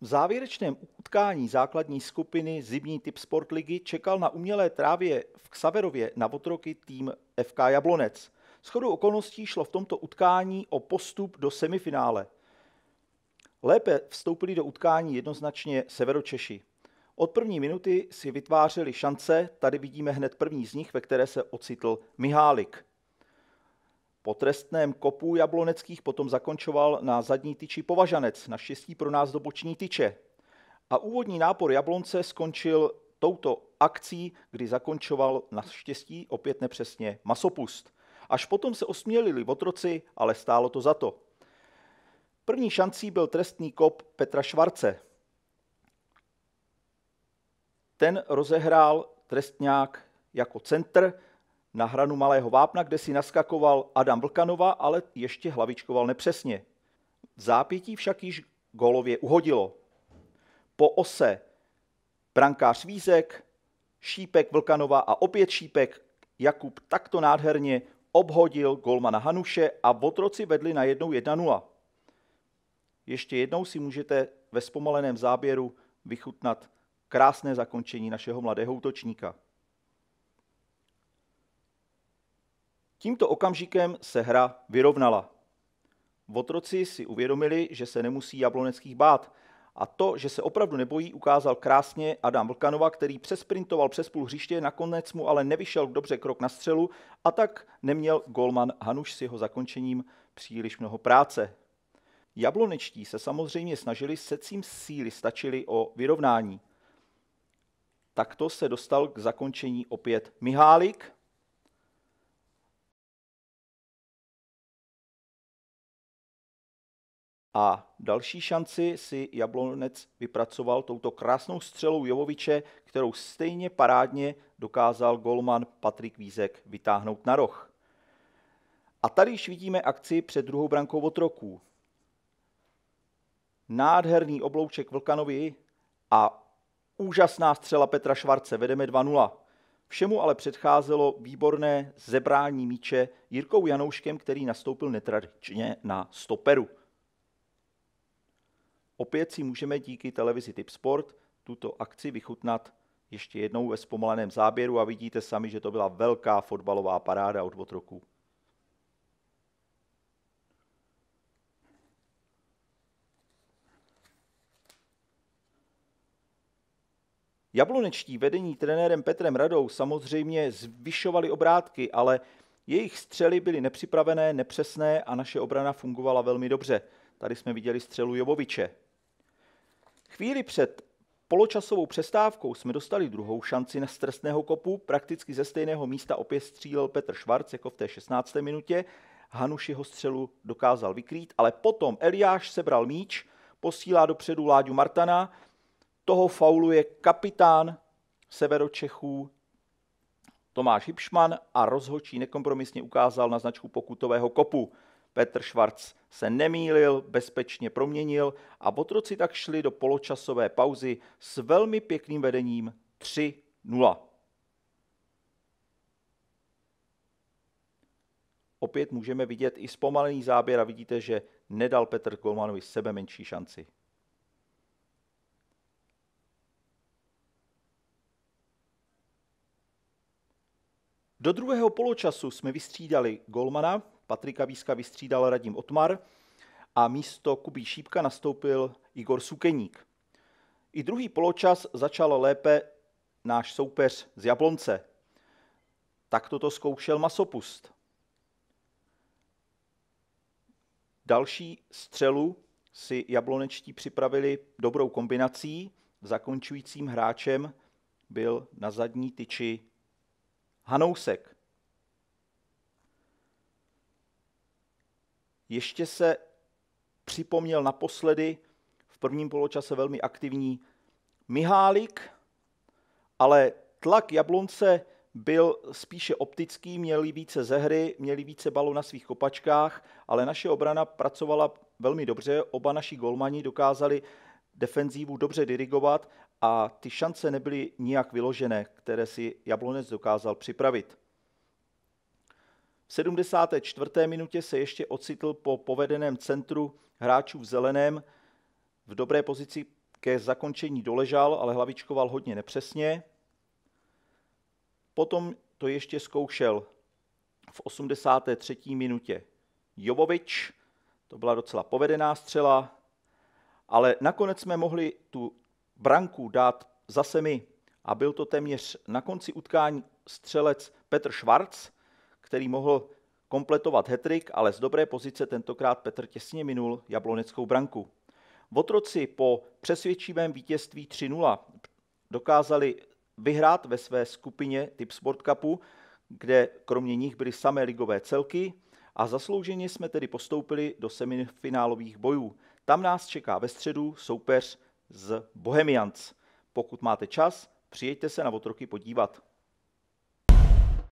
V závěrečném utkání základní skupiny zimní typ sportligy čekal na umělé trávě v Xaverově na otroky tým FK Jablonec. chodou okolností šlo v tomto utkání o postup do semifinále. Lépe vstoupili do utkání jednoznačně Severočeši. Od první minuty si vytvářeli šance, tady vidíme hned první z nich, ve které se ocitl Mihálik. Po trestném kopu Jabloneckých potom zakončoval na zadní tyči Považanec, naštěstí pro nás do boční tyče. A úvodní nápor Jablonce skončil touto akcí, kdy zakončoval naštěstí opět nepřesně masopust. Až potom se osmělili otroci, ale stálo to za to. První šancí byl trestný kop Petra Švarce. Ten rozehrál trestňák jako centr, na hranu malého vápna, kde si naskakoval Adam Vlkanova, ale ještě hlavičkoval nepřesně. V zápětí však již golově uhodilo. Po ose brankář Vízek, šípek Vlkanova a opět šípek Jakub takto nádherně obhodil golmana Hanuše a otroci vedli na jednou 1-0. Ještě jednou si můžete ve zpomaleném záběru vychutnat krásné zakončení našeho mladého útočníka. Tímto okamžikem se hra vyrovnala. Votroci si uvědomili, že se nemusí Jabloneckých bát a to, že se opravdu nebojí, ukázal krásně Adam Vlkanova, který přesprintoval přes půl hřiště, nakonec mu ale nevyšel dobře krok na střelu a tak neměl golman Hanuš s jeho zakončením příliš mnoho práce. Jablonečtí se samozřejmě snažili se cím síly stačili o vyrovnání. Takto se dostal k zakončení opět Mihálik – A další šanci si Jablonec vypracoval touto krásnou střelou Jovoviče, kterou stejně parádně dokázal golman Patrik Vízek vytáhnout na roh. A tady již vidíme akci před druhou brankou otroků. Nádherný oblouček Vlkanovi a úžasná střela Petra Švarce, vedeme 2-0. Všemu ale předcházelo výborné zebrání míče Jirkou Janouškem, který nastoupil netradičně na stoperu. Opět si můžeme díky televizi Tip Sport tuto akci vychutnat ještě jednou ve zpomaleném záběru a vidíte sami, že to byla velká fotbalová paráda od otroků. Jablonečtí vedení trenérem Petrem Radou samozřejmě zvyšovali obrátky, ale jejich střely byly nepřipravené, nepřesné a naše obrana fungovala velmi dobře. Tady jsme viděli střelu Jovoviče, Chvíli před poločasovou přestávkou jsme dostali druhou šanci na stresného kopu. Prakticky ze stejného místa opět střílel Petr Švarc jako v té 16. minutě. Hanušiho střelu dokázal vykrýt, ale potom Eliáš sebral míč, posílá dopředu Láďu Martana, toho fauluje kapitán Severočechů Tomáš Hipšman a rozhočí nekompromisně ukázal na značku pokutového kopu. Petr Schwarz se nemýlil, bezpečně proměnil a Botroci tak šli do poločasové pauzy s velmi pěkným vedením 3-0. Opět můžeme vidět i zpomalený záběr a vidíte, že nedal Petr Golmanovi sebe menší šanci. Do druhého poločasu jsme vystřídali Golmana, Patrika Víska vystřídal Radim Otmar a místo Kubí Šípka nastoupil Igor Sukeník. I druhý poločas začal lépe náš soupeř z Jablonce. Tak toto zkoušel Masopust. Další střelu si jablonečtí připravili dobrou kombinací. Zakončujícím hráčem byl na zadní tyči Hanousek. Ještě se připomněl naposledy v prvním poločase velmi aktivní Mihálik, ale tlak Jablonce byl spíše optický, měli více ze hry, měli více balů na svých kopačkách, ale naše obrana pracovala velmi dobře, oba naši golmani dokázali defenzívu dobře dirigovat a ty šance nebyly nijak vyložené, které si Jablonec dokázal připravit. V 74. minutě se ještě ocitl po povedeném centru hráčů v zeleném. V dobré pozici ke zakončení doležal, ale hlavičkoval hodně nepřesně. Potom to ještě zkoušel v 83. minutě Jovovič. To byla docela povedená střela, ale nakonec jsme mohli tu branku dát zase my a byl to téměř na konci utkání střelec Petr Švarc, který mohl kompletovat hetrik, ale z dobré pozice tentokrát Petr těsně minul jabloneckou branku. Votroci po přesvědčivém vítězství 3-0 dokázali vyhrát ve své skupině Tip Sport Cupu, kde kromě nich byly samé ligové celky a zaslouženě jsme tedy postoupili do semifinálových bojů. Tam nás čeká ve středu soupeř z Bohemians. Pokud máte čas, přijeďte se na Votroky podívat.